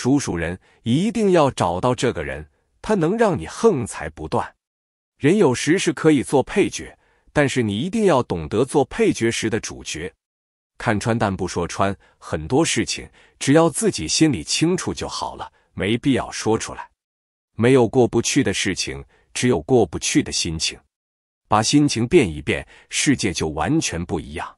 属鼠人一定要找到这个人，他能让你横财不断。人有时是可以做配角，但是你一定要懂得做配角时的主角。看穿但不说穿，很多事情只要自己心里清楚就好了，没必要说出来。没有过不去的事情，只有过不去的心情。把心情变一变，世界就完全不一样。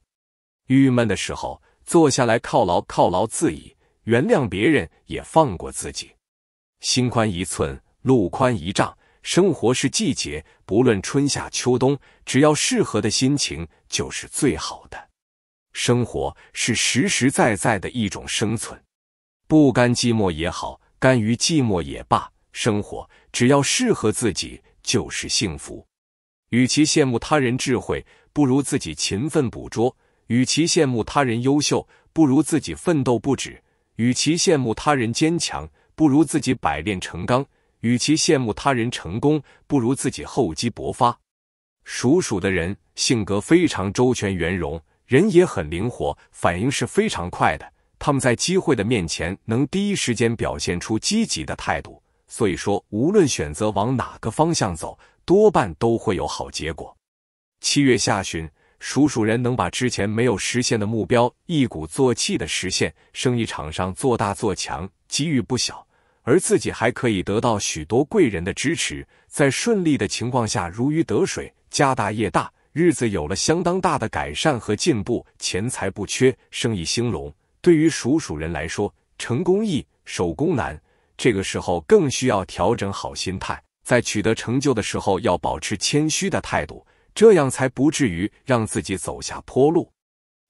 郁闷的时候，坐下来犒劳犒劳自己。原谅别人，也放过自己。心宽一寸，路宽一丈。生活是季节，不论春夏秋冬，只要适合的心情，就是最好的。生活是实实在在的一种生存。不甘寂寞也好，甘于寂寞也罢，生活只要适合自己，就是幸福。与其羡慕他人智慧，不如自己勤奋捕捉；与其羡慕他人优秀，不如自己奋斗不止。与其羡慕他人坚强，不如自己百炼成钢；与其羡慕他人成功，不如自己厚积薄发。属鼠的人性格非常周全圆融，人也很灵活，反应是非常快的。他们在机会的面前能第一时间表现出积极的态度，所以说无论选择往哪个方向走，多半都会有好结果。七月下旬。属鼠人能把之前没有实现的目标一鼓作气的实现，生意场上做大做强，机遇不小，而自己还可以得到许多贵人的支持，在顺利的情况下如鱼得水，家大业大，日子有了相当大的改善和进步，钱财不缺，生意兴隆。对于属鼠人来说，成功易，守功难，这个时候更需要调整好心态，在取得成就的时候要保持谦虚的态度。这样才不至于让自己走下坡路。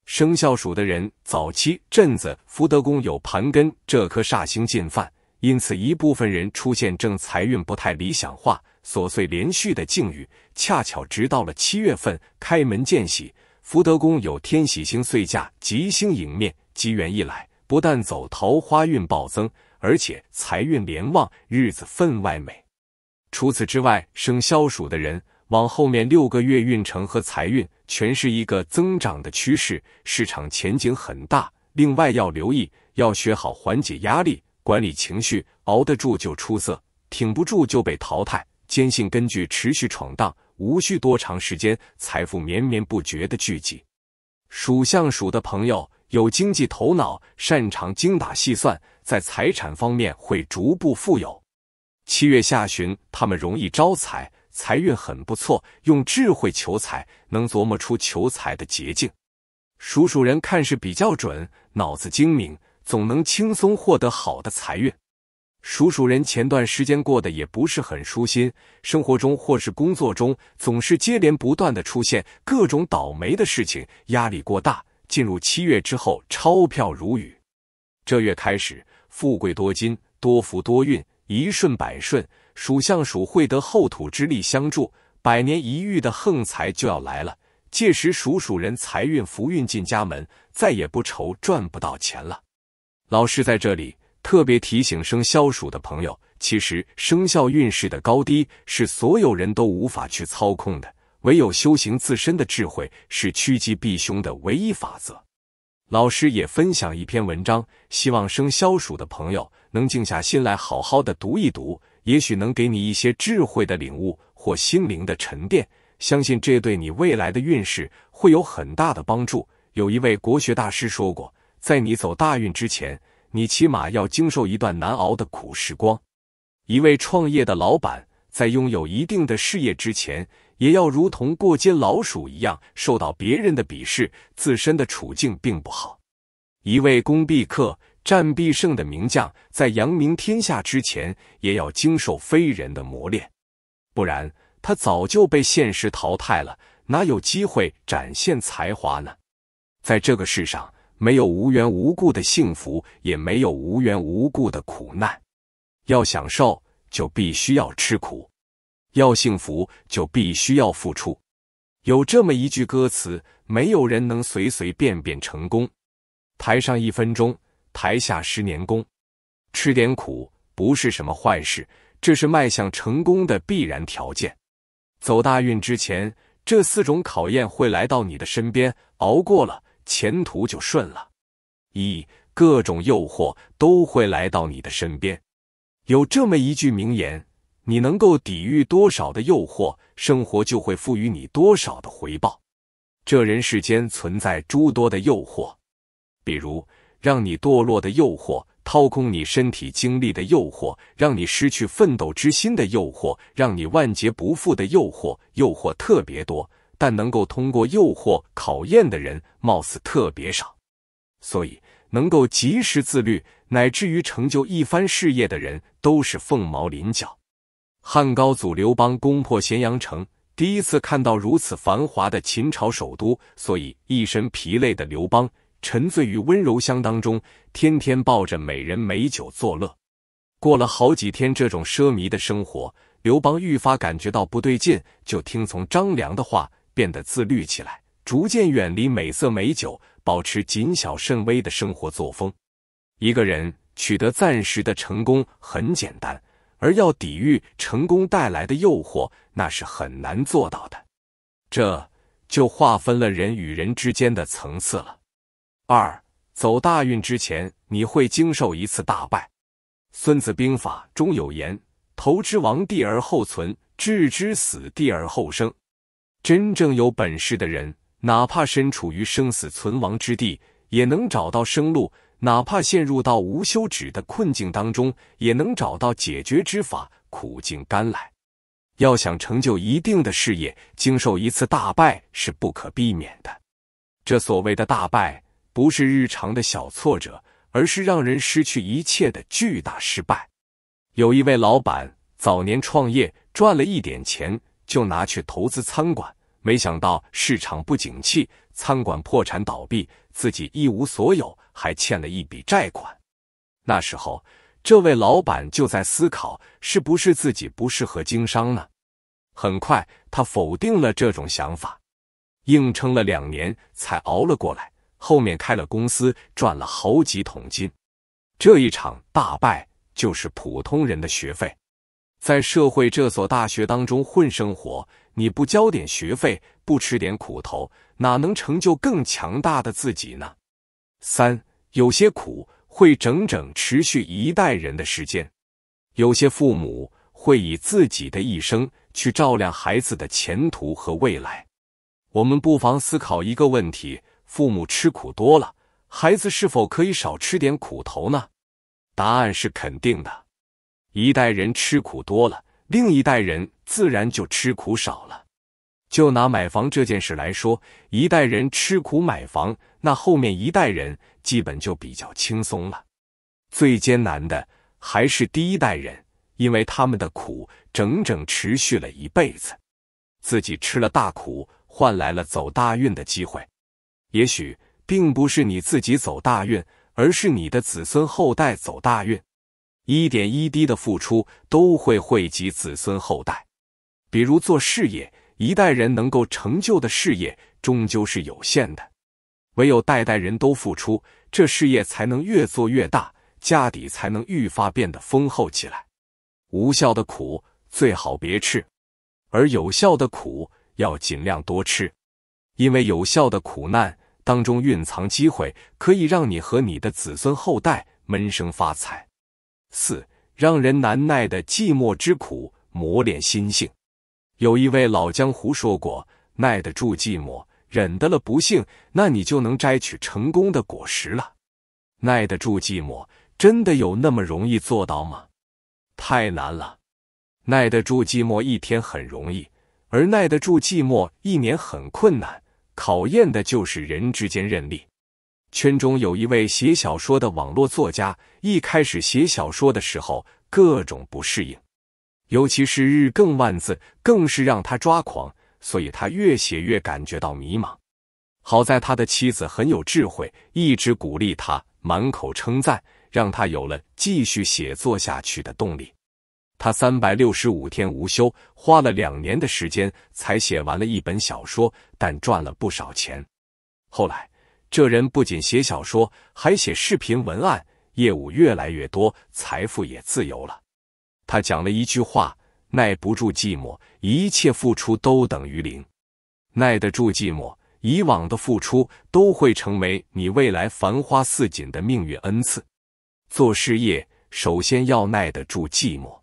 生肖鼠的人，早期阵子福德宫有盘根这颗煞星进犯，因此一部分人出现正财运不太理想化、琐碎连续的境遇。恰巧直到了七月份，开门见喜，福德宫有天喜星岁驾，吉星迎面，机缘一来，不但走桃花运暴增，而且财运连旺，日子分外美。除此之外，生肖鼠的人。往后面六个月运程和财运全是一个增长的趋势，市场前景很大。另外要留意，要学好缓解压力，管理情绪，熬得住就出色，挺不住就被淘汰。坚信根据持续闯荡，无需多长时间，财富绵绵不绝的聚集。属相鼠的朋友有经济头脑，擅长精打细算，在财产方面会逐步富有。七月下旬他们容易招财。财运很不错，用智慧求财，能琢磨出求财的捷径。属鼠人看事比较准，脑子精明，总能轻松获得好的财运。属鼠人前段时间过得也不是很舒心，生活中或是工作中，总是接连不断的出现各种倒霉的事情，压力过大。进入七月之后，钞票如雨。这月开始，富贵多金，多福多运，一顺百顺。属相鼠会得后土之力相助，百年一遇的横财就要来了。届时属鼠人财运福运进家门，再也不愁赚不到钱了。老师在这里特别提醒生肖鼠的朋友：，其实生肖运势的高低是所有人都无法去操控的，唯有修行自身的智慧是趋吉避凶的唯一法则。老师也分享一篇文章，希望生肖鼠的朋友能静下心来好好的读一读。也许能给你一些智慧的领悟或心灵的沉淀，相信这对你未来的运势会有很大的帮助。有一位国学大师说过，在你走大运之前，你起码要经受一段难熬的苦时光。一位创业的老板在拥有一定的事业之前，也要如同过街老鼠一样受到别人的鄙视，自身的处境并不好。一位工必克。战必胜的名将，在扬名天下之前，也要经受非人的磨练，不然他早就被现实淘汰了，哪有机会展现才华呢？在这个世上，没有无缘无故的幸福，也没有无缘无故的苦难。要享受，就必须要吃苦；要幸福，就必须要付出。有这么一句歌词：“没有人能随随便便成功。”台上一分钟。台下十年功，吃点苦不是什么坏事，这是迈向成功的必然条件。走大运之前，这四种考验会来到你的身边，熬过了，前途就顺了。一各种诱惑都会来到你的身边，有这么一句名言：你能够抵御多少的诱惑，生活就会赋予你多少的回报。这人世间存在诸多的诱惑，比如。让你堕落的诱惑，掏空你身体精力的诱惑，让你失去奋斗之心的诱惑，让你万劫不复的诱惑，诱惑特别多，但能够通过诱惑考验的人，貌似特别少。所以，能够及时自律，乃至于成就一番事业的人，都是凤毛麟角。汉高祖刘邦攻破咸阳城，第一次看到如此繁华的秦朝首都，所以一身疲累的刘邦。沉醉于温柔乡当中，天天抱着美人美酒作乐，过了好几天这种奢靡的生活，刘邦愈发感觉到不对劲，就听从张良的话，变得自律起来，逐渐远离美色美酒，保持谨小慎微的生活作风。一个人取得暂时的成功很简单，而要抵御成功带来的诱惑，那是很难做到的。这就划分了人与人之间的层次了。二走大运之前，你会经受一次大败。孙子兵法中有言：“投之亡地而后存，置之死地而后生。”真正有本事的人，哪怕身处于生死存亡之地，也能找到生路；哪怕陷入到无休止的困境当中，也能找到解决之法，苦尽甘来。要想成就一定的事业，经受一次大败是不可避免的。这所谓的大败。不是日常的小挫折，而是让人失去一切的巨大失败。有一位老板早年创业，赚了一点钱就拿去投资餐馆，没想到市场不景气，餐馆破产倒闭，自己一无所有，还欠了一笔债款。那时候，这位老板就在思考，是不是自己不适合经商呢？很快，他否定了这种想法，硬撑了两年才熬了过来。后面开了公司，赚了好几桶金。这一场大败就是普通人的学费。在社会这所大学当中混生活，你不交点学费，不吃点苦头，哪能成就更强大的自己呢？三，有些苦会整整持续一代人的时间。有些父母会以自己的一生去照亮孩子的前途和未来。我们不妨思考一个问题。父母吃苦多了，孩子是否可以少吃点苦头呢？答案是肯定的。一代人吃苦多了，另一代人自然就吃苦少了。就拿买房这件事来说，一代人吃苦买房，那后面一代人基本就比较轻松了。最艰难的还是第一代人，因为他们的苦整整持续了一辈子，自己吃了大苦，换来了走大运的机会。也许并不是你自己走大运，而是你的子孙后代走大运。一点一滴的付出都会惠及子孙后代。比如做事业，一代人能够成就的事业终究是有限的，唯有代代人都付出，这事业才能越做越大，家底才能愈发变得丰厚起来。无效的苦最好别吃，而有效的苦要尽量多吃，因为有效的苦难。当中蕴藏机会，可以让你和你的子孙后代闷声发财。四，让人难耐的寂寞之苦，磨练心性。有一位老江湖说过：“耐得住寂寞，忍得了不幸，那你就能摘取成功的果实了。”耐得住寂寞，真的有那么容易做到吗？太难了。耐得住寂寞一天很容易，而耐得住寂寞一年很困难。考验的就是人之间认力。圈中有一位写小说的网络作家，一开始写小说的时候各种不适应，尤其是日更万字，更是让他抓狂。所以他越写越感觉到迷茫。好在他的妻子很有智慧，一直鼓励他，满口称赞，让他有了继续写作下去的动力。他三百六十五天无休，花了两年的时间才写完了一本小说，但赚了不少钱。后来，这人不仅写小说，还写视频文案，业务越来越多，财富也自由了。他讲了一句话：“耐不住寂寞，一切付出都等于零；耐得住寂寞，以往的付出都会成为你未来繁花似锦的命运恩赐。”做事业，首先要耐得住寂寞。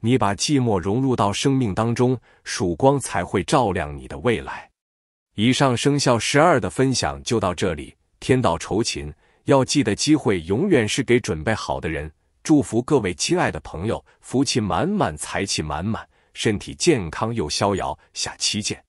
你把寂寞融入到生命当中，曙光才会照亮你的未来。以上生肖十二的分享就到这里。天道酬勤，要记得机会永远是给准备好的人。祝福各位亲爱的朋友，福气满满，财气满满，身体健康又逍遥。下期见。